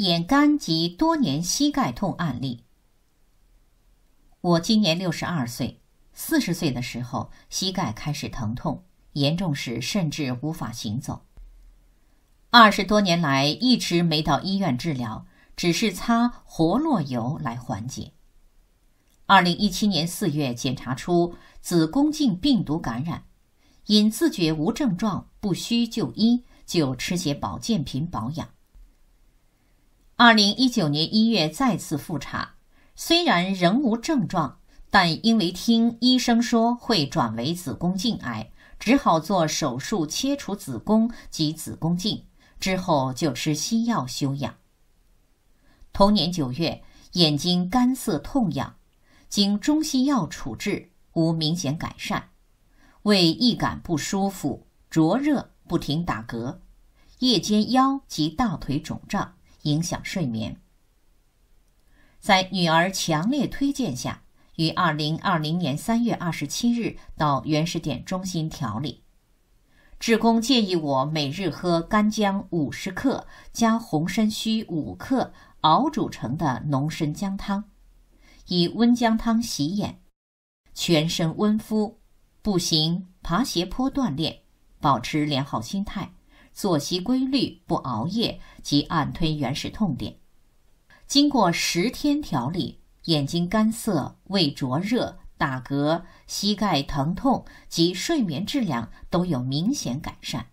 眼干及多年膝盖痛案例。我今年六十二岁，四十岁的时候膝盖开始疼痛，严重时甚至无法行走。二十多年来一直没到医院治疗，只是擦活络油来缓解。二零一七年四月检查出子宫颈病毒感染，因自觉无症状不需就医，就吃些保健品保养。二零一九年一月再次复查，虽然仍无症状，但因为听医生说会转为子宫颈癌，只好做手术切除子宫及子宫颈，之后就吃西药休养。同年九月，眼睛干涩痛痒，经中西药处置无明显改善，胃易感不舒服，灼热，不停打嗝，夜间腰及大腿肿胀。影响睡眠。在女儿强烈推荐下，于二零二零年三月二十七日到原始点中心调理。志工建议我每日喝干姜五十克加红参须五克熬煮成的浓参姜汤，以温姜汤洗眼，全身温敷，步行爬斜坡锻炼，保持良好心态。作息规律，不熬夜及按推原始痛点，经过十天调理，眼睛干涩、胃灼热、打嗝、膝盖疼痛及睡眠质量都有明显改善。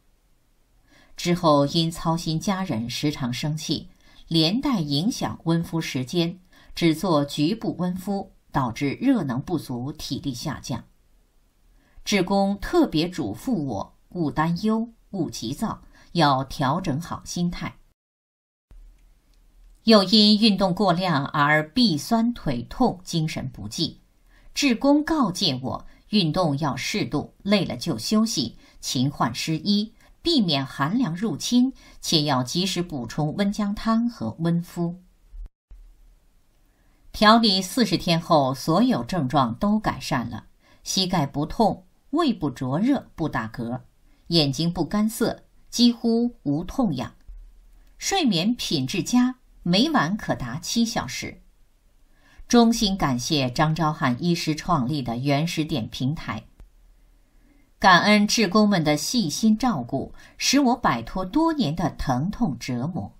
之后因操心家人，时常生气，连带影响温敷时间，只做局部温敷，导致热能不足，体力下降。志工特别嘱咐我，勿担忧，勿急躁。要调整好心态。又因运动过量而臂酸腿痛、精神不济，志公告诫我：运动要适度，累了就休息，勤换湿衣，避免寒凉入侵，且要及时补充温姜汤和温敷。调理四十天后，所有症状都改善了：膝盖不痛，胃不灼热，不打嗝，眼睛不干涩。几乎无痛痒，睡眠品质佳，每晚可达七小时。衷心感谢张昭汉医师创立的原始点平台，感恩志工们的细心照顾，使我摆脱多年的疼痛折磨。